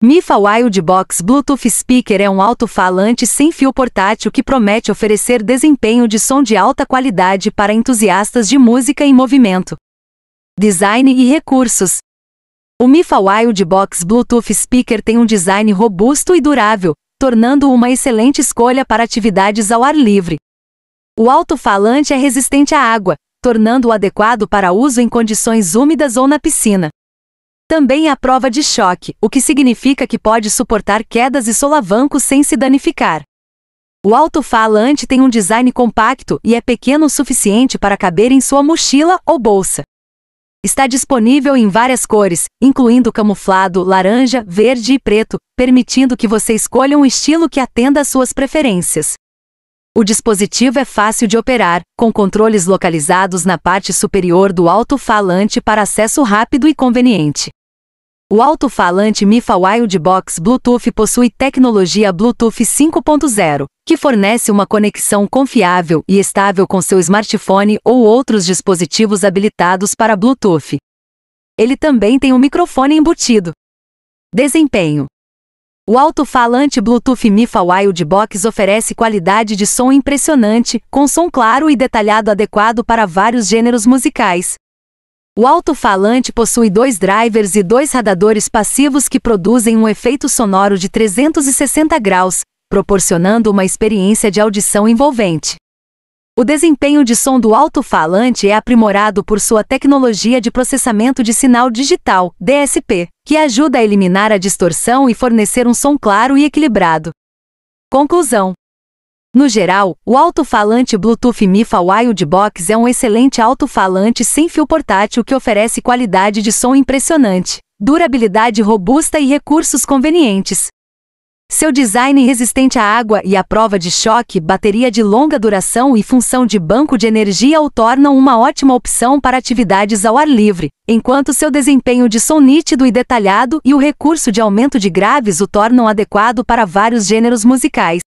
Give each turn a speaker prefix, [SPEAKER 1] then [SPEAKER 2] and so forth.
[SPEAKER 1] Mifa Box Bluetooth Speaker é um alto-falante sem fio portátil que promete oferecer desempenho de som de alta qualidade para entusiastas de música em movimento. Design e recursos. O Mifa Box Bluetooth Speaker tem um design robusto e durável, tornando-o uma excelente escolha para atividades ao ar livre. O alto-falante é resistente à água, tornando-o adequado para uso em condições úmidas ou na piscina. Também há prova de choque, o que significa que pode suportar quedas e solavancos sem se danificar. O alto-falante tem um design compacto e é pequeno o suficiente para caber em sua mochila ou bolsa. Está disponível em várias cores, incluindo camuflado, laranja, verde e preto, permitindo que você escolha um estilo que atenda às suas preferências. O dispositivo é fácil de operar, com controles localizados na parte superior do alto-falante para acesso rápido e conveniente. O alto-falante Mifa Box Bluetooth possui tecnologia Bluetooth 5.0, que fornece uma conexão confiável e estável com seu smartphone ou outros dispositivos habilitados para Bluetooth. Ele também tem um microfone embutido. Desempenho o alto-falante Bluetooth Mifa Box oferece qualidade de som impressionante, com som claro e detalhado adequado para vários gêneros musicais. O alto-falante possui dois drivers e dois radadores passivos que produzem um efeito sonoro de 360 graus, proporcionando uma experiência de audição envolvente. O desempenho de som do alto-falante é aprimorado por sua tecnologia de processamento de sinal digital, DSP, que ajuda a eliminar a distorção e fornecer um som claro e equilibrado. Conclusão: no geral, o alto-falante Bluetooth MIFA Box é um excelente alto-falante sem fio portátil que oferece qualidade de som impressionante, durabilidade robusta e recursos convenientes. Seu design resistente à água e à prova de choque, bateria de longa duração e função de banco de energia o tornam uma ótima opção para atividades ao ar livre, enquanto seu desempenho de som nítido e detalhado e o recurso de aumento de graves o tornam adequado para vários gêneros musicais.